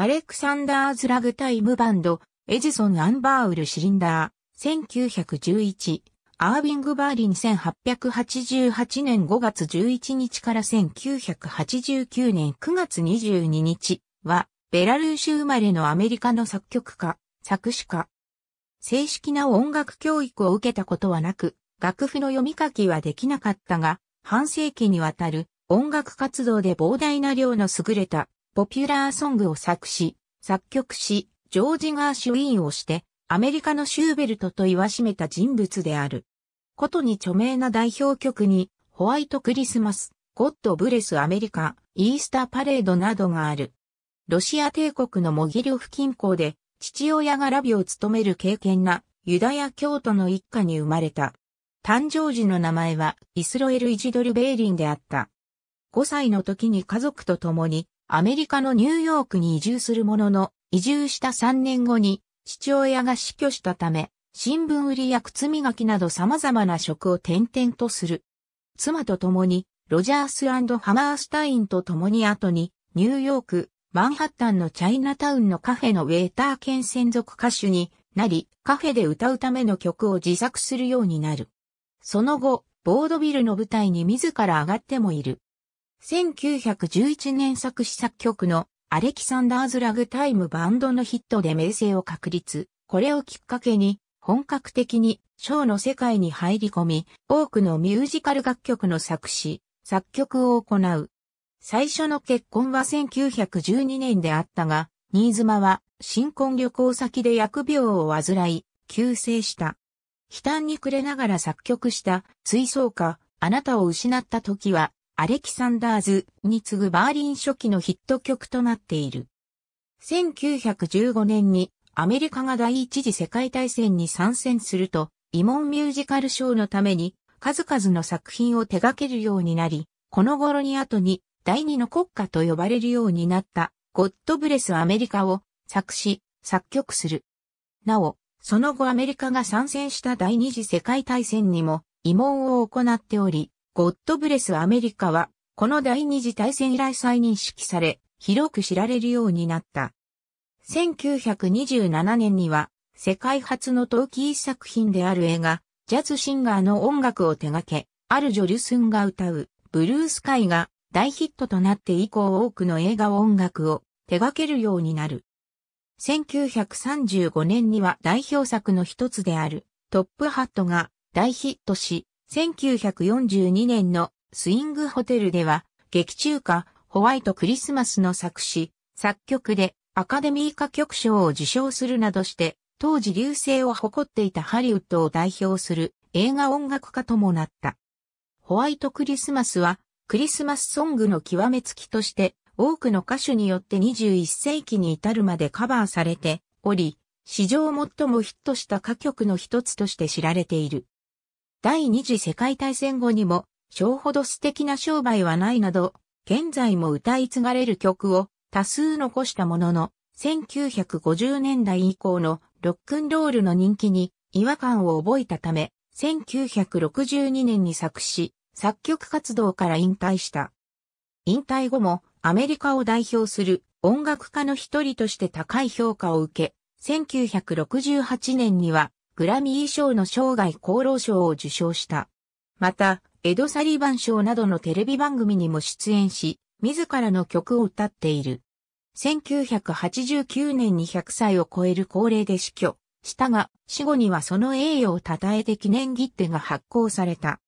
アレクサンダーズラグタイムバンド、エジソン・アンバーウル・シリンダー、1911、アービング・バーリン1888年5月11日から1989年9月22日は、ベラルーシ生まれのアメリカの作曲家、作詞家。正式な音楽教育を受けたことはなく、楽譜の読み書きはできなかったが、半世紀にわたる音楽活動で膨大な量の優れたポピュラーソングを作詞、作曲し、ジョージ・ガーシュウィーンをして、アメリカのシューベルトと言わしめた人物である。ことに著名な代表曲に、ホワイトクリスマス、ゴッド・ブレス・アメリカ、イースター・パレードなどがある。ロシア帝国のモギリョフ近郊で、父親がラビを務める敬虔なユダヤ教徒の一家に生まれた。誕生時の名前はイスロエル・イジドル・ベーリンであった。5歳の時に家族と共にアメリカのニューヨークに移住するものの、移住した3年後に父親が死去したため、新聞売りや靴磨きなど様々な職を転々とする。妻と共に、ロジャースハマースタインと共に後に、ニューヨーク、マンハッタンのチャイナタウンのカフェのウェーター兼専属歌手になり、カフェで歌うための曲を自作するようになる。その後、ボードビルの舞台に自ら上がってもいる。1911年作詞作曲のアレキサンダーズ・ラグタイムバンドのヒットで名声を確立。これをきっかけに本格的にショーの世界に入り込み、多くのミュージカル楽曲の作詞、作曲を行う。最初の結婚は1912年であったが、新妻は新婚旅行先で薬病を患い、急逝した。悲嘆に暮れながら作曲した、追想歌、あなたを失った時は、アレキサンダーズに次ぐバーリン初期のヒット曲となっている。1915年にアメリカが第一次世界大戦に参戦すると、慰問ミュージカルショーのために数々の作品を手掛けるようになり、この頃に後に第二の国家と呼ばれるようになったゴッドブレスアメリカを作詞、作曲する。なお、その後アメリカが参戦した第二次世界大戦にも慰問を行っており、ゴッドブレスアメリカは、この第二次大戦以来再認識され、広く知られるようになった。1927年には、世界初の陶器作品である映画、ジャズシンガーの音楽を手掛け、あるジョルスンが歌う、ブルースカイが大ヒットとなって以降多くの映画音楽を手掛けるようになる。1935年には代表作の一つである、トップハットが大ヒットし、1942年のスイングホテルでは、劇中歌ホワイトクリスマスの作詞、作曲でアカデミー歌曲賞を受賞するなどして、当時流星を誇っていたハリウッドを代表する映画音楽家ともなった。ホワイトクリスマスはクリスマスソングの極めつきとして多くの歌手によって21世紀に至るまでカバーされており、史上最もヒットした歌曲の一つとして知られている。第二次世界大戦後にも、小ほど素敵な商売はないなど、現在も歌い継がれる曲を多数残したものの、1950年代以降のロックンロールの人気に違和感を覚えたため、1962年に作詞、作曲活動から引退した。引退後もアメリカを代表する音楽家の一人として高い評価を受け、1968年にはグラミー賞の生涯功労賞を受賞した。また、エド・サリバン賞などのテレビ番組にも出演し、自らの曲を歌っている。1989年に100歳を超える高齢で死去したが、死後にはその栄誉を称えて記念切手が発行された。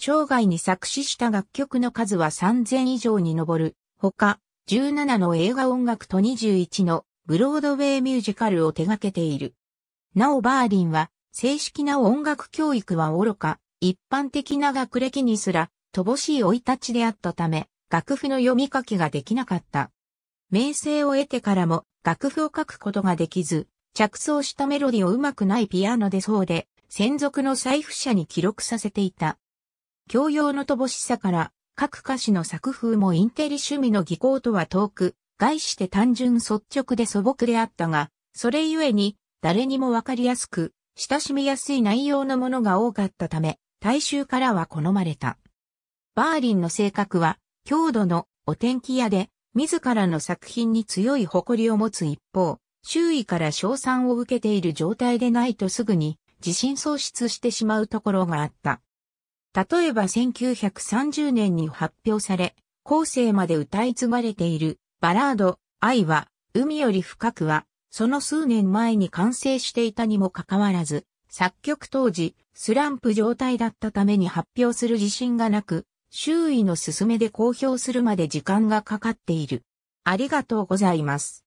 生涯に作詞した楽曲の数は3000以上に上る。ほか、17の映画音楽と21のブロードウェイミュージカルを手掛けている。なおバーリンは、正式な音楽教育は愚か、一般的な学歴にすら、乏しい老い立ちであったため、楽譜の読み書きができなかった。名声を得てからも、楽譜を書くことができず、着想したメロディをうまくないピアノでそうで、専属の財布者に記録させていた。教養の乏しさから、各歌詞の作風もインテリ趣味の技巧とは遠く、概して単純率直で素朴であったが、それゆえに誰にもわかりやすく、親しみやすい内容のものが多かったため、大衆からは好まれた。バーリンの性格は、郷土のお天気屋で、自らの作品に強い誇りを持つ一方、周囲から賞賛を受けている状態でないとすぐに自信喪失してしまうところがあった。例えば1930年に発表され、後世まで歌い継がれているバラード、愛は、海より深くは、その数年前に完成していたにもかかわらず、作曲当時、スランプ状態だったために発表する自信がなく、周囲の勧めで公表するまで時間がかかっている。ありがとうございます。